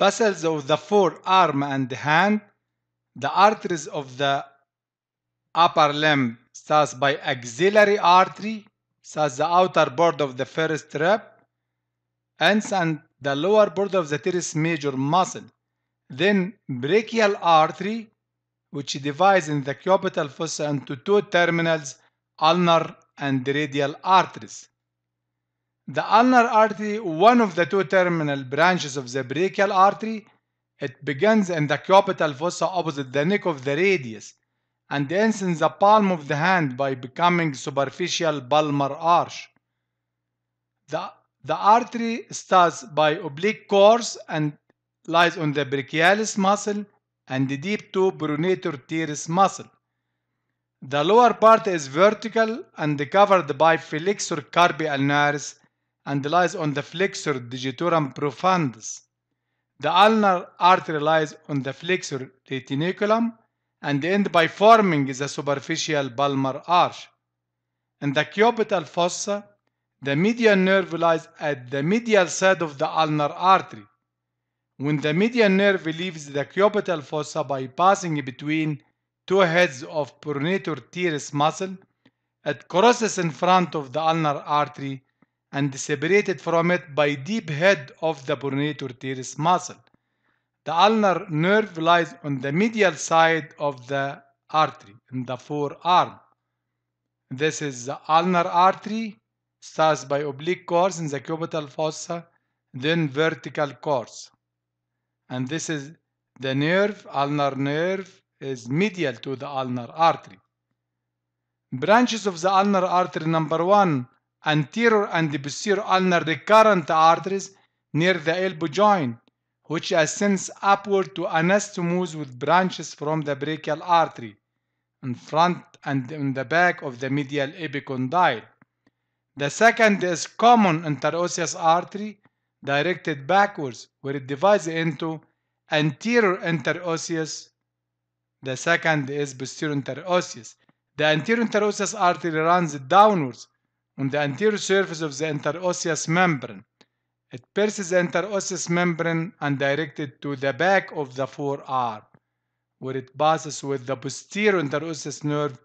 Vessels of the forearm and hand. The arteries of the upper limb starts by axillary artery, starts the outer border of the first rib, ends and the lower border of the teres major muscle. Then brachial artery, which divides in the cubital fossa into two terminals, ulnar and radial arteries. The ulnar artery, one of the two terminal branches of the brachial artery, it begins in the cubital fossa opposite the neck of the radius and ends in the palm of the hand by becoming superficial palmar arch. The, the artery starts by oblique course and lies on the brachialis muscle and the deep to pronator teres muscle. The lower part is vertical and covered by flexor carpi ulnaris and lies on the flexor digitorum profundus. The ulnar artery lies on the flexor retinaculum and end by forming the superficial palmar arch. In the cubital fossa, the median nerve lies at the medial side of the ulnar artery. When the median nerve leaves the cubital fossa by passing between two heads of pronator teres muscle, it crosses in front of the ulnar artery and separated from it by deep head of the pronator teres muscle. The ulnar nerve lies on the medial side of the artery in the forearm. This is the ulnar artery, starts by oblique course in the cubital fossa, then vertical course. And this is the nerve, ulnar nerve is medial to the ulnar artery. Branches of the ulnar artery number one anterior and posterior ulnar recurrent arteries near the elbow joint, which ascends upward to anastomose with branches from the brachial artery in front and in the back of the medial epicondyle. The second is common interosseous artery directed backwards where it divides into anterior interosseous. The second is posterior interosseous. The anterior interosseous artery runs downwards on the anterior surface of the interosseous membrane. It pierces the interosseous membrane and directed to the back of the forearm, where it passes with the posterior interosseous nerve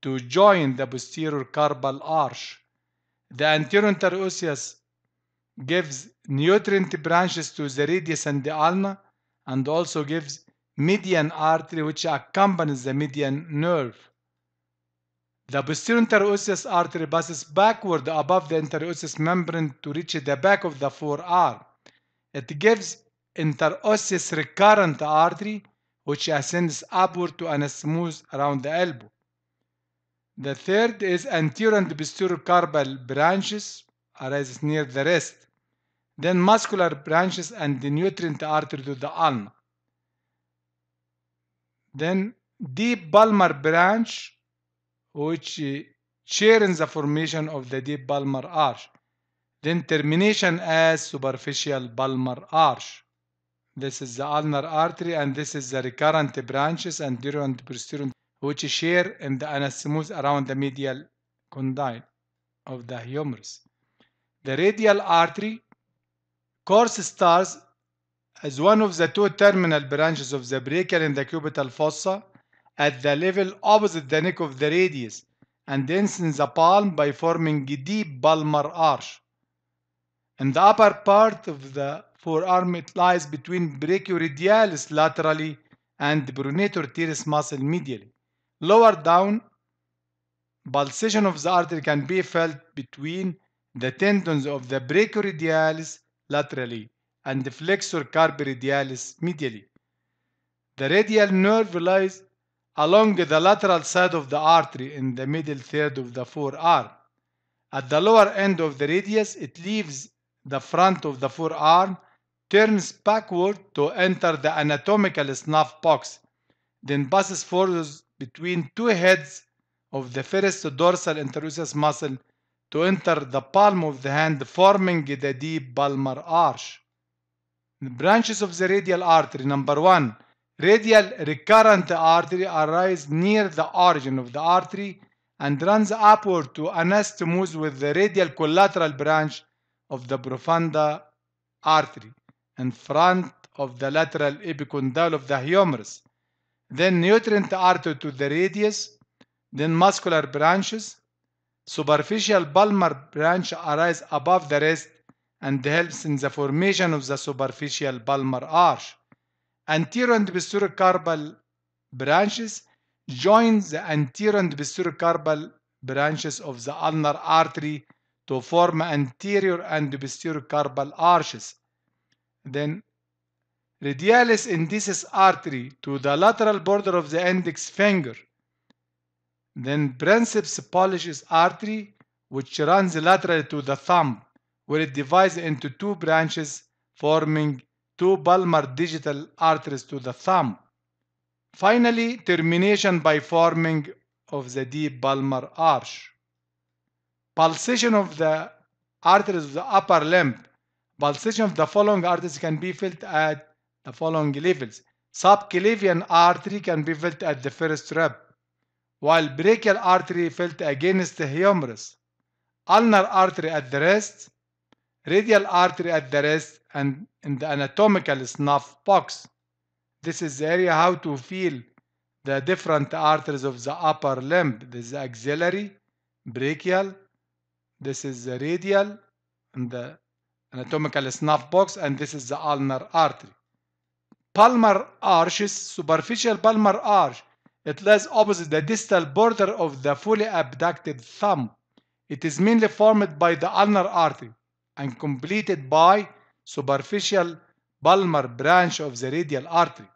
to join the posterior carpal arch. The anterior interosseous gives nutrient branches to the radius and the ulna, and also gives median artery which accompanies the median nerve. The posterior interosseous artery passes backward above the interosseous membrane to reach the back of the forearm. It gives interosseous recurrent artery which ascends upward to and smooth around the elbow. The third is anterior and posterior carpal branches arises near the wrist, then muscular branches and the nutrient artery to the ulna. Then deep palmar branch which chairs the formation of the deep palmar arch, then termination as superficial palmar arch. This is the ulnar artery and this is the recurrent branches anterior and posterior which share in the anastomose around the medial condyle of the humerus. The radial artery course starts as one of the two terminal branches of the brachial and the cubital fossa at the level opposite the neck of the radius and densens the palm by forming a deep palmar arch. In the upper part of the forearm it lies between brachioradialis laterally and brunator teres muscle medially. Lower down, pulsation of the artery can be felt between the tendons of the brachioradialis laterally and the flexor carpi radialis medially. The radial nerve lies along the lateral side of the artery in the middle third of the forearm. At the lower end of the radius, it leaves the front of the forearm, turns backward to enter the anatomical snuff box, then passes forward between two heads of the first dorsal interosseous muscle to enter the palm of the hand forming the deep palmar arch. The branches of the radial artery number 1 Radial recurrent artery arises near the origin of the artery and runs upward to anastomose with the radial collateral branch of the profunda artery in front of the lateral epicondyle of the humerus, then nutrient artery to the radius, then muscular branches, superficial palmar branch arise above the rest and helps in the formation of the superficial palmar arch anterior and carpal branches join the anterior and carpal branches of the ulnar artery to form anterior and posterior carpal arches. Then radialis indices artery to the lateral border of the index finger. Then princeps polishes artery which runs laterally to the thumb where it divides into two branches forming two palmar digital arteries to the thumb. Finally, termination by forming of the deep palmar arch. Pulsation of the arteries of the upper limb. Pulsation of the following arteries can be felt at the following levels. Subclavian artery can be felt at the first rib, while brachial artery felt against the humerus, ulnar artery at the wrist, radial artery at the wrist and in the anatomical snuff box. This is the area how to feel the different arteries of the upper limb. This is the axillary, brachial, this is the radial in the anatomical snuff box, and this is the ulnar artery. Palmar arch is superficial palmar arch. It lies opposite the distal border of the fully abducted thumb. It is mainly formed by the ulnar artery and completed by superficial palmar branch of the radial artery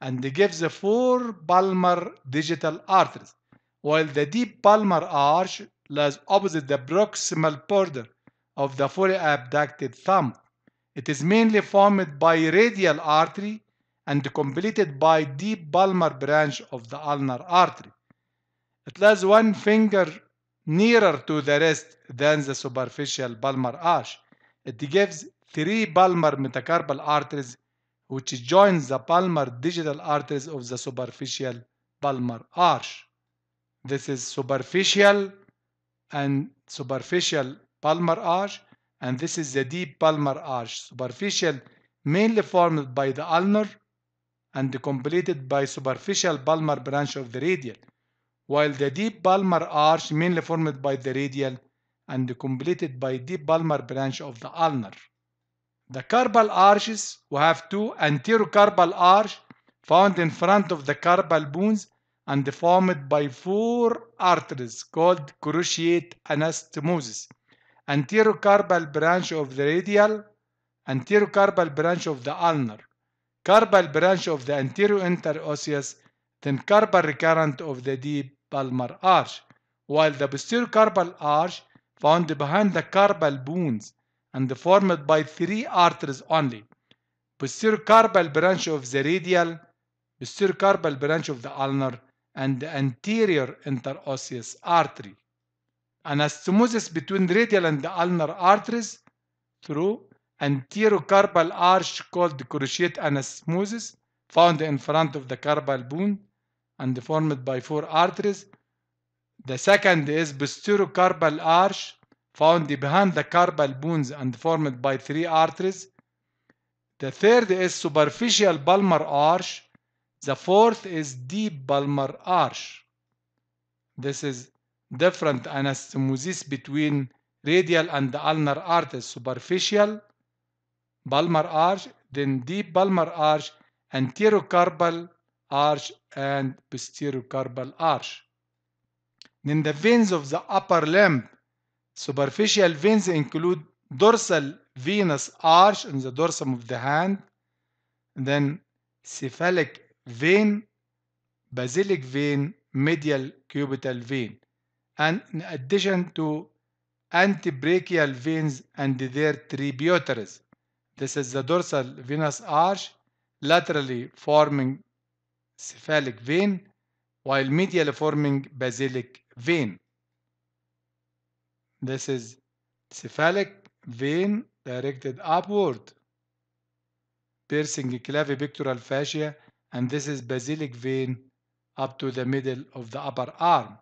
and gives the four palmar digital arteries while the deep palmar arch lies opposite the proximal border of the fully abducted thumb. It is mainly formed by radial artery and completed by deep palmar branch of the ulnar artery. It lies one finger nearer to the rest than the superficial palmar arch. It gives three palmar metacarpal arteries which joins the palmar digital arteries of the superficial palmar arch. This is superficial and superficial palmar arch and this is the deep palmar arch. Superficial mainly formed by the ulnar and completed by superficial palmar branch of the radial while the deep palmar arch mainly formed by the radial and completed by deep palmar branch of the ulnar. The carpal arches, we have two anterior carpal arch found in front of the carpal bones and formed by four arteries called cruciate anastomoses. carpal branch of the radial, anterior carpal branch of the ulnar, carpal branch of the anterior interosseous, then carpal recurrent of the deep palmar arch, while the posterior carpal arch found behind the carpal bones and formed by three arteries only, posterior carpal branch of the radial, posterior carpal branch of the ulnar, and the anterior interosseous artery. Anastomosis between radial and the ulnar arteries through carpal arch called cruciate anastomosis found in front of the carpal bone and formed by four arteries. The second is posterocarpal arch found behind the carpal bones and formed by three arteries. The third is superficial palmar arch. The fourth is deep palmar arch. This is different anastomosis between radial and ulnar arteries, superficial palmar arch, then deep palmar arch, anterocarpal arch and posterior carpal arch. Then the veins of the upper limb, superficial veins include dorsal venous arch in the dorsum of the hand, then cephalic vein, basilic vein, medial cubital vein, and in addition to antibrachial veins and their tributaries. This is the dorsal venous arch, laterally forming cephalic vein while medially forming basilic vein. This is cephalic vein directed upward piercing clavipectoral fascia and this is basilic vein up to the middle of the upper arm.